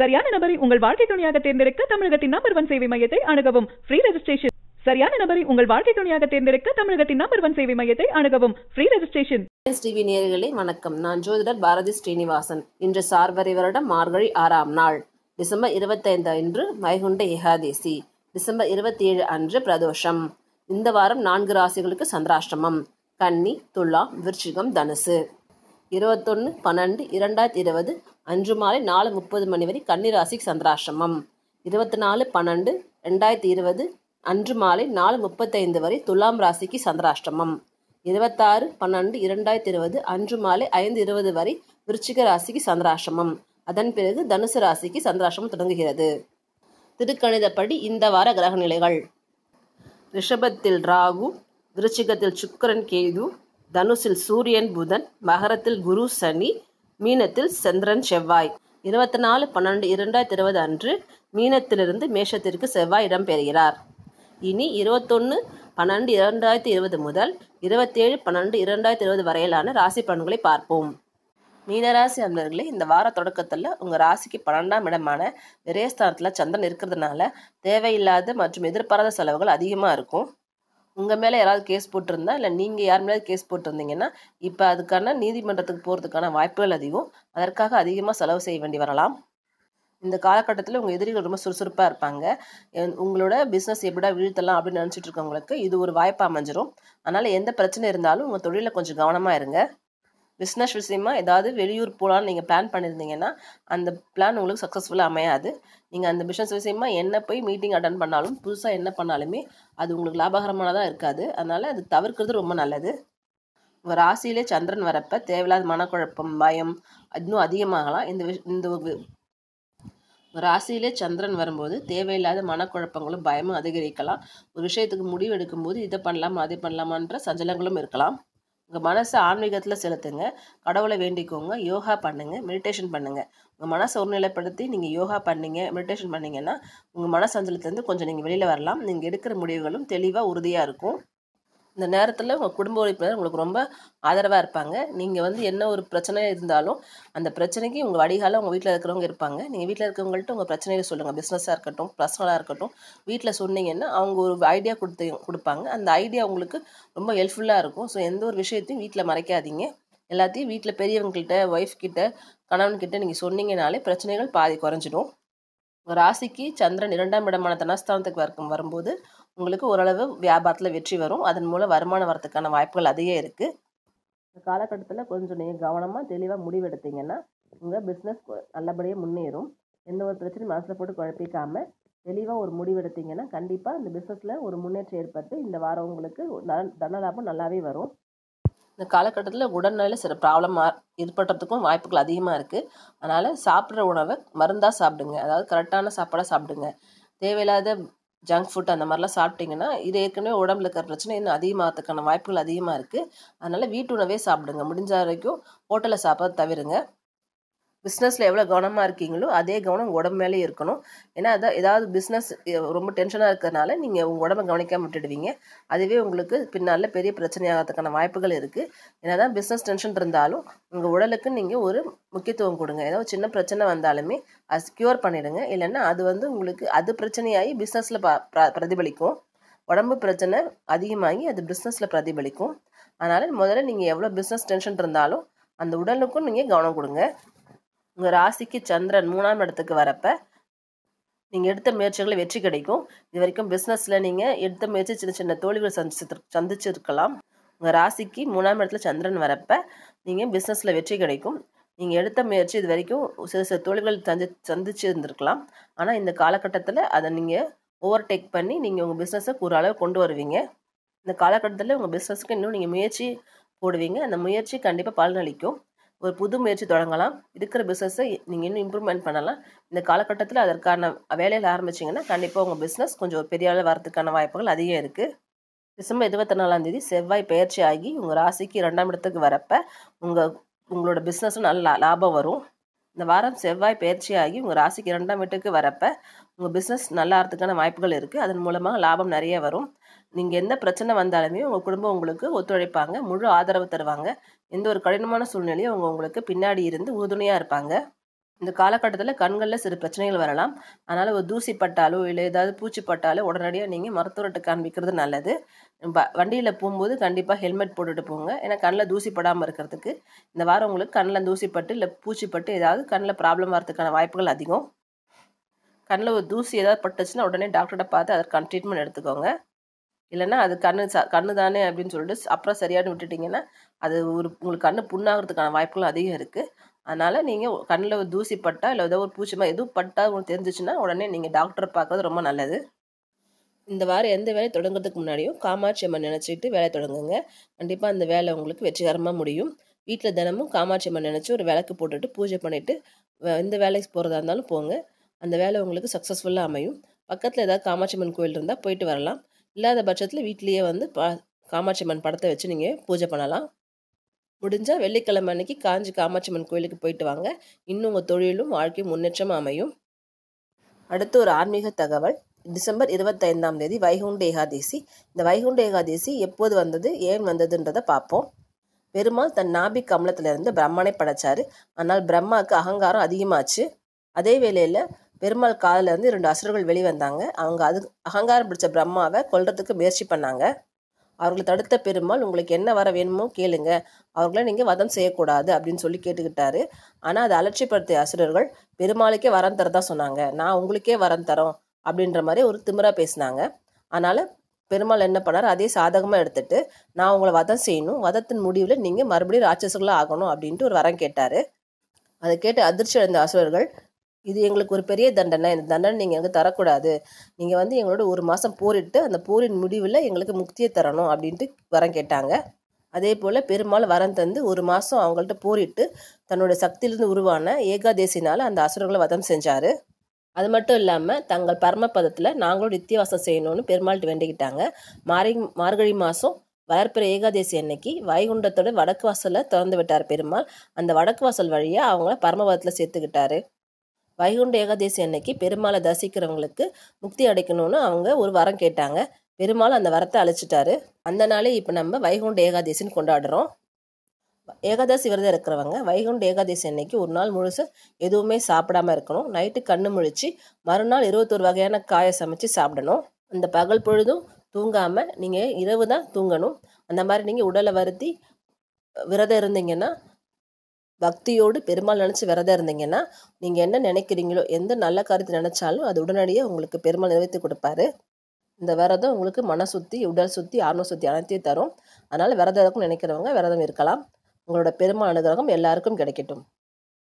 சரியான நபரை உங்கள் வாழ்க்கை துணையாக தேர்ந்தெடுக்க தமிழகத்தின் நம்பர் ஒன் சேவை மையத்தை அணுகவும் ஃப்ரீ ரெஜிஸ்ட்ரேஷன் சரியான நபரை உங்கள் வாழ்க்கை துணையாக தேர்ந்தெடுக்க தமிழகத்தின் நம்பர் ஒன் சேவை மையத்தை அணுகவும் ஃப்ரீ ரெஜிஸ்ட்ரேஷன் டிவி நேர்களே வணக்கம் நான் ஜோதிடர் பாரதி ஸ்ரீனிவாசன் இன்று சார்வரி வருடம் மார்கழி ஆறாம் நாள் டிசம்பர் இருபத்தைந்து அன்று மைகுண்ட ஏகாதேசி டிசம்பர் இருபத்தி ஏழு அன்று பிரதோஷம் இந்த வாரம் நான்கு ராசிகளுக்கு சந்திராஷ்டமம் கன்னி துலாம் விருச்சிகம் தனுசு இருபத்தொன்று பன்னெண்டு இரண்டாயிரத்தி இருபது அன்று மாலை நாலு முப்பது மணி வரை கன்னிராசி சந்திராசிரமம் இருபத்தி நாலு பன்னெண்டு ரெண்டாயிரத்தி இருபது அன்று மாலை நாலு முப்பத்தைந்து வரை துலாம் ராசிக்கு சந்திராஷ்டிரமம் இருபத்தாறு பன்னெண்டு இரண்டாயிரத்தி இருபது அன்று மாலை ஐந்து இருபது வரை விருச்சிக ராசிக்கு சந்திராசிரமம் அதன் பிறகு தனுசு ராசிக்கு சந்திராசிரமம் தொடங்குகிறது திருக்கணிதப்படி இந்த வார கிரக நிலைகள் ரிஷபத்தில் ராகு விருச்சிகத்தில் சுக்கரன் கேது தனுசில் சூரியன் புதன் மகரத்தில் குரு சனி மீனத்தில் சந்திரன் செவ்வாய் இருபத்தி நாலு பன்னெண்டு இரண்டாயிரத்தி இருபது அன்று மீனத்திலிருந்து மேஷத்திற்கு செவ்வாய் இடம்பெறுகிறார் இனி இருபத்தொன்று பன்னெண்டு இரண்டாயிரத்தி இருபது முதல் இருபத்தேழு பன்னெண்டு இரண்டாயிரத்தி இருபது வரையிலான ராசி பலன்களை பார்ப்போம் மீனராசி அன்பர்களே இந்த வார தொடக்கத்தில் உங்கள் ராசிக்கு பன்னெண்டாம் இடமான விரயஸ்தானத்தில் சந்திரன் இருக்கிறதுனால தேவையில்லாத மற்றும் எதிர்பாராத செலவுகள் அதிகமாக இருக்கும் உங்கள் மேலே யாராவது கேஸ் போட்டிருந்தா இல்லை நீங்கள் யார் மேலே கேஸ் போட்டிருந்தீங்கன்னா இப்போ அதுக்கான நீதிமன்றத்துக்கு போகிறதுக்கான வாய்ப்புகள் அதிகம் அதற்காக அதிகமாக செலவு செய்ய வேண்டி வரலாம் இந்த காலகட்டத்தில் உங்கள் எதிரிகள் ரொம்ப சுறுசுறுப்பாக இருப்பாங்க உங்களோட பிஸ்னஸ் எப்படா வீழ்த்தலாம் அப்படின்னு நினச்சிட்டு இருக்கவங்களுக்கு இது ஒரு வாய்ப்பு அமைஞ்சிரும் அதனால் எந்த பிரச்சனை இருந்தாலும் உங்கள் தொழிலில் கொஞ்சம் கவனமாக இருங்க பிஸ்னஸ் விஷயமா ஏதாவது வெளியூர் போகலான்னு நீங்கள் பிளான் பண்ணியிருந்தீங்கன்னா அந்த பிளான் உங்களுக்கு சக்ஸஸ்ஃபுல்லாக அமையாது நீங்கள் அந்த பிஸ்னஸ் விஷயமா என்ன போய் மீட்டிங் அட்டன் பண்ணாலும் புதுசாக என்ன பண்ணாலுமே அது உங்களுக்கு லாபகரமானதாக இருக்காது அதனால் அது தவிர்க்கிறது ரொம்ப நல்லது ராசியிலே சந்திரன் வரப்ப தேவையில்லாத மனக்குழப்பம் பயம் இன்னும் அதிகமாகலாம் இந்த விஷ் இந்த ராசியிலே சந்திரன் வரும்போது தேவையில்லாத மனக்குழப்பங்களும் பயமும் அதிகரிக்கலாம் ஒரு விஷயத்துக்கு முடிவு எடுக்கும்போது இதை பண்ணலாமா அதை பண்ணலாமான்ற சஞ்சலங்களும் இருக்கலாம் உங்கள் மனசை ஆன்மீகத்தில் செலுத்துங்க கடவுளை வேண்டிக்கோங்க யோகா பண்ணுங்கள் மெடிடேஷன் பண்ணுங்கள் உங்கள் மனசை ஒருநிலைப்படுத்தி நீங்கள் யோகா பண்ணீங்க மெடிடேஷன் பண்ணீங்கன்னா உங்கள் மனசஞ்சலத்துலேருந்து கொஞ்சம் நீங்கள் வெளியில் வரலாம் நீங்கள் எடுக்கிற முடிவுகளும் தெளிவாக உறுதியாக இருக்கும் இந்த நேரத்தில் உங்கள் குடும்ப உறுப்பினர் உங்களுக்கு ரொம்ப ஆதரவாக இருப்பாங்க நீங்கள் வந்து என்ன ஒரு பிரச்சனை இருந்தாலும் அந்த பிரச்சனைக்கு உங்கள் வடிகால உங்கள் வீட்டில் இருக்கிறவங்க இருப்பாங்க நீங்கள் வீட்டில் இருக்கிறவங்கள்ட்ட உங்கள் பிரச்சனையை சொல்லுங்கள் பிஸ்னஸாக இருக்கட்டும் பர்சனலாக இருக்கட்டும் வீட்டில் சொன்னீங்கன்னா அவங்க ஒரு ஐடியா கொடுத்து கொடுப்பாங்க அந்த ஐடியா உங்களுக்கு ரொம்ப ஹெல்ப்ஃபுல்லாக இருக்கும் ஸோ எந்த ஒரு விஷயத்தையும் வீட்டில் மறைக்காதீங்க எல்லாத்தையும் வீட்டில் பெரியவங்கள்கிட்ட ஒய்ஃப் கிட்ட கணவன்கிட்ட நீங்கள் சொன்னீங்கனாலே பிரச்சனைகள் பாதி குறைஞ்சிடும் உங்கள் ராசிக்கு சந்திரன் இரண்டாம் இடமான தனஸ்தானத்துக்கு வர்க்கம் வரும்போது உங்களுக்கு ஓரளவு வியாபாரத்தில் வெற்றி வரும் அதன் மூலம் வருமானம் வரத்துக்கான வாய்ப்புகள் அதிக இருக்குது இந்த காலகட்டத்தில் கொஞ்சம் நீங்கள் கவனமாக தெளிவாக எடுத்தீங்கன்னா உங்கள் பிஸ்னஸ் நல்லபடியாக முன்னேறும் எந்த ஒரு பிரச்சனையும் மனசில் போட்டு குழப்பிக்காமல் தெளிவாக ஒரு எடுத்தீங்கன்னா கண்டிப்பாக இந்த பிஸ்னஸில் ஒரு முன்னேற்றம் ஏற்பட்டு இந்த வாரம் உங்களுக்கு தன லாபம் நல்லாவே வரும் இந்த காலகட்டத்தில் உடல்நிலையில் சில ப்ராப்ளமாக ஏற்படுறதுக்கும் வாய்ப்புகள் அதிகமாக இருக்குது அதனால் சாப்பிட்ற உணவை மருந்தாக சாப்பிடுங்க அதாவது கரெக்டான சாப்பாடாக சாப்பிடுங்க தேவையில்லாத ஜங்க் ஃபுட் அந்த மாதிரிலாம் சாப்பிட்டிங்கன்னா இது ஏற்கனவே உடம்புல இருக்கிற பிரச்சனை இன்னும் அதிகமாகிறதுக்கான வாய்ப்புகள் அதிகமாக இருக்குது அதனால் வீட்டு உணவே சாப்பிடுங்க முடிஞ்ச வரைக்கும் ஹோட்டலில் சாப்பிட்றது தவிருங்க பிஸ்னஸில் எவ்வளோ கவனமாக இருக்கீங்களோ அதே கவனம் உடம்பு மேலே இருக்கணும் ஏன்னா அதான் ஏதாவது பிஸ்னஸ் ரொம்ப டென்ஷனாக இருக்கிறனால நீங்கள் உங்கள் உடம்பை கவனிக்காம விட்டுடுவீங்க அதுவே உங்களுக்கு பின்னால் பெரிய பிரச்சனையாகிறதுக்கான வாய்ப்புகள் இருக்குது ஏன்னா தான் பிஸ்னஸ் டென்ஷன் இருந்தாலும் உங்கள் உடலுக்கு நீங்கள் ஒரு முக்கியத்துவம் கொடுங்க ஏதாவது சின்ன பிரச்சனை வந்தாலுமே அது ஸ்க்யூர் பண்ணிவிடுங்க இல்லைன்னா அது வந்து உங்களுக்கு அது பிரச்சனையாகி பிஸ்னஸில் பிரதிபலிக்கும் உடம்பு பிரச்சனை அதிகமாகி அது பிஸ்னஸில் பிரதிபலிக்கும் அதனால் முதல்ல நீங்கள் எவ்வளோ பிஸ்னஸ் டென்ஷன் இருந்தாலும் அந்த உடலுக்கும் நீங்கள் கவனம் கொடுங்க உங்கள் ராசிக்கு சந்திரன் மூணாம் இடத்துக்கு வரப்போ நீங்கள் எடுத்த முயற்சிகளில் வெற்றி கிடைக்கும் இது வரைக்கும் பிஸ்னஸில் நீங்கள் எடுத்த முயற்சி சின்ன சின்ன தோழிகள் சந்திச்சு சந்திச்சிருக்கலாம் உங்கள் ராசிக்கு மூணாம் இடத்துல சந்திரன் வரப்போ நீங்கள் பிஸ்னஸில் வெற்றி கிடைக்கும் நீங்கள் எடுத்த முயற்சி இது வரைக்கும் சில சில தொழில்கள் சந்தி சந்திச்சு இருந்திருக்கலாம் ஆனால் இந்த காலகட்டத்தில் அதை நீங்கள் ஓவர்டேக் பண்ணி நீங்கள் உங்கள் பிஸ்னஸை ஒரு அளவு கொண்டு வருவீங்க இந்த காலகட்டத்தில் உங்கள் பிஸ்னஸ்க்கு இன்னும் நீங்கள் முயற்சி போடுவீங்க அந்த முயற்சி கண்டிப்பாக பலனளிக்கும் ஒரு புது முயற்சி தொடங்கலாம் இருக்கிற பிஸ்னஸை நீங்கள் இன்னும் இம்ப்ரூவ்மெண்ட் பண்ணலாம் இந்த காலகட்டத்தில் அதற்கான வேலையில் ஆரம்பிச்சிங்கன்னா கண்டிப்பாக உங்கள் பிஸ்னஸ் கொஞ்சம் பெரிய அளவில் வரதுக்கான வாய்ப்புகள் அதிகம் இருக்குது டிசம்பர் இருபத்தி நாலாம் தேதி செவ்வாய் பயிற்சி ஆகி உங்கள் ராசிக்கு ரெண்டாம் இடத்துக்கு வரப்போ உங்கள் உங்களோட பிஸ்னஸும் நல்லா லாபம் வரும் இந்த வாரம் செவ்வாய் பயிற்சியாகி உங்கள் ராசிக்கு இரண்டாம் வீட்டுக்கு வரப்ப உங்கள் பிஸ்னஸ் நல்லா ஆகிறதுக்கான வாய்ப்புகள் இருக்குது அதன் மூலமாக லாபம் நிறைய வரும் நீங்கள் எந்த பிரச்சனை வந்தாலுமே உங்கள் குடும்பம் உங்களுக்கு ஒத்துழைப்பாங்க முழு ஆதரவு தருவாங்க எந்த ஒரு கடினமான சூழ்நிலையும் அவங்க உங்களுக்கு பின்னாடி இருந்து உறுதுணையாக இருப்பாங்க இந்த காலகட்டத்தில் கண்களில் சிறு பிரச்சனைகள் வரலாம் அதனால் ஒரு தூசி பட்டாலோ இல்லை ஏதாவது பூச்சி பட்டாலோ உடனடியாக நீங்கள் மருத்துவர்கிட்ட காண்பிக்கிறது நல்லது ப வண்டியில் போகும்போது கண்டிப்பாக ஹெல்மெட் போட்டுட்டு போங்க ஏன்னா கண்ணில் தூசி படாமல் இருக்கிறதுக்கு இந்த வாரம் உங்களுக்கு கண்ணில் தூசிப்பட்டு இல்லை பூச்சிப்பட்டு ஏதாவது கண்ணில் ப்ராப்ளம் வரதுக்கான வாய்ப்புகள் அதிகம் கண்ணில் ஒரு தூசி ஏதாவது பட்டுச்சுன்னா உடனே டாக்டர்கிட்ட பார்த்து அதற்கான ட்ரீட்மெண்ட் எடுத்துக்கோங்க இல்லைன்னா அது கண்ணு ச கண்ணு தானே அப்படின்னு சொல்லிட்டு அப்புறம் சரியானு விட்டுட்டிங்கன்னா அது ஒரு உங்களுக்கு கண்ணு புண்ணாகிறதுக்கான வாய்ப்புகள் அதிகம் இருக்குது அதனால் நீங்கள் கண்ணில் தூசி பட்டால் இல்லை ஏதோ ஒரு பூச்சிமா எதுவும் பட்டால் உங்களுக்கு தெரிஞ்சிச்சுன்னா உடனே நீங்கள் டாக்டரை பார்க்கறது ரொம்ப நல்லது இந்த வாரம் எந்த வேலையை தொடங்குறதுக்கு முன்னாடியும் காமாட்சி அம்மன் நினச்சிக்கிட்டு வேலையை தொடங்குங்க கண்டிப்பாக அந்த வேலை உங்களுக்கு வெற்றிகரமாக முடியும் வீட்டில் தினமும் காமாட்சி அம்மன் நினச்சி ஒரு விளக்கு போட்டுட்டு பூஜை பண்ணிவிட்டு எந்த வேலைக்கு போகிறதா இருந்தாலும் போங்க அந்த வேலை உங்களுக்கு சக்ஸஸ்ஃபுல்லாக அமையும் பக்கத்தில் ஏதாவது காமாட்சி அம்மன் கோயில் இருந்தால் போயிட்டு வரலாம் இல்லாத பட்சத்தில் வீட்லேயே வந்து பா காமாட்சி அம்மன் படத்தை வச்சு நீங்கள் பூஜை பண்ணலாம் முடிஞ்சால் வெள்ளிக்கிழமை அன்னைக்கு காஞ்சி காமாட்சியம்மன் கோயிலுக்கு போயிட்டு வாங்க இன்னும் உங்கள் தொழிலும் வாழ்க்கையும் முன்னேற்றமாக அமையும் அடுத்து ஒரு ஆன்மீக தகவல் டிசம்பர் இருபத்தைந்தாம் தேதி வைகுண்ட ஏகாதேசி இந்த வைகுண்ட ஏகாதேசி எப்போது வந்தது ஏன் வந்ததுன்றதை பார்ப்போம் பெருமாள் தன் நாபி கமலத்திலிருந்து பிரம்மனை படைச்சாரு ஆனால் பிரம்மாவுக்கு அகங்காரம் அதிகமாச்சு அதே வேளையில் பெருமாள் காதலேருந்து இரண்டு அசுரர்கள் வெளிவந்தாங்க அவங்க அது அகங்காரம் பிடிச்ச பிரம்மாவை கொல்றதுக்கு முயற்சி பண்ணாங்க அவர்களை தடுத்த பெருமாள் உங்களுக்கு என்ன வர வேணுமோ கேளுங்க அவர்களை நீங்கள் வதம் செய்யக்கூடாது அப்படின்னு சொல்லி கேட்டுக்கிட்டாரு ஆனால் அதை அலட்சிப்படுத்திய அசுரர்கள் பெருமாளுக்கே வரம் தரதான் சொன்னாங்க நான் உங்களுக்கே வரம் தரோம் அப்படின்ற மாதிரி ஒரு திமிரா பேசினாங்க அதனால் பெருமாள் என்ன பண்ணார் அதே சாதகமாக எடுத்துட்டு நான் உங்களை வதம் செய்யணும் வதத்தின் முடிவில் நீங்கள் மறுபடியும் ராட்சஸர்களாக ஆகணும் அப்படின்ட்டு ஒரு வரம் கேட்டார் அதை கேட்டு அதிர்ச்சி அடைந்த அசுரர்கள் இது எங்களுக்கு ஒரு பெரிய தண்டனை இந்த தண்டனை நீங்கள் எங்களுக்கு தரக்கூடாது நீங்கள் வந்து எங்களோட ஒரு மாதம் போரிட்டு அந்த போரின் முடிவில் எங்களுக்கு முக்தியை தரணும் அப்படின்ட்டு வரம் கேட்டாங்க அதே போல் பெருமாள் வரம் தந்து ஒரு மாதம் அவங்கள்ட்ட போரிட்டு தன்னோட சக்தியிலிருந்து உருவான ஏகாதேசினால் அந்த அசுரர்களை வதம் செஞ்சார் அது மட்டும் இல்லாமல் தங்கள் பரமபதத்தில் நாங்களும் நித்தியவாசம் செய்யணும்னு பெருமாள்கிட்ட வேண்டிக்கிட்டாங்க மாரி மார்கழி மாதம் வளர்ப்பிற ஏகாதேசி அன்னைக்கு வைகுண்டத்தோட வடக்கு வாசலை திறந்து விட்டார் பெருமாள் அந்த வடக்கு வாசல் வழியாக அவங்கள பரமபதத்தில் சேர்த்துக்கிட்டாரு வைகுண்ட ஏகாதசி அன்னைக்கு பெருமாளை தரிசிக்கிறவங்களுக்கு முக்தி அடைக்கணும்னு அவங்க ஒரு வரம் கேட்டாங்க பெருமாள் அந்த வரத்தை அழிச்சிட்டாரு அந்த நாளே இப்போ நம்ம வைகுண்ட ஏகாதசின்னு கொண்டாடுறோம் ஏகாதசி விரதம் இருக்கிறவங்க வைகுண்ட ஏகாதசி அன்னைக்கு ஒரு நாள் முழுசு எதுவுமே சாப்பிடாம இருக்கணும் நைட்டு கண்ணு முழிச்சு மறுநாள் இருபத்தொரு வகையான காயை சமைச்சு சாப்பிடணும் அந்த பகல் பொழுதும் தூங்காமல் நீங்கள் இரவு தான் தூங்கணும் அந்த மாதிரி நீங்கள் உடலை வருத்தி விரதம் இருந்தீங்கன்னா பக்தியோடு பெருமாள் நினச்சி விரதம் இருந்தீங்கன்னா நீங்கள் என்ன நினைக்கிறீங்களோ எந்த நல்ல கருத்து நினச்சாலும் அது உடனடியாக உங்களுக்கு பெருமாள் நிறைவேற்றி கொடுப்பாரு இந்த விரதம் உங்களுக்கு மன சுத்தி உடல் சுத்தி ஆர்ம சுத்தி அனைத்தையும் தரும் அதனால் விரதம் நினைக்கிறவங்க விரதம் இருக்கலாம் உங்களோட பெருமாள் அனுகிரகம் எல்லாருக்கும் கிடைக்கட்டும்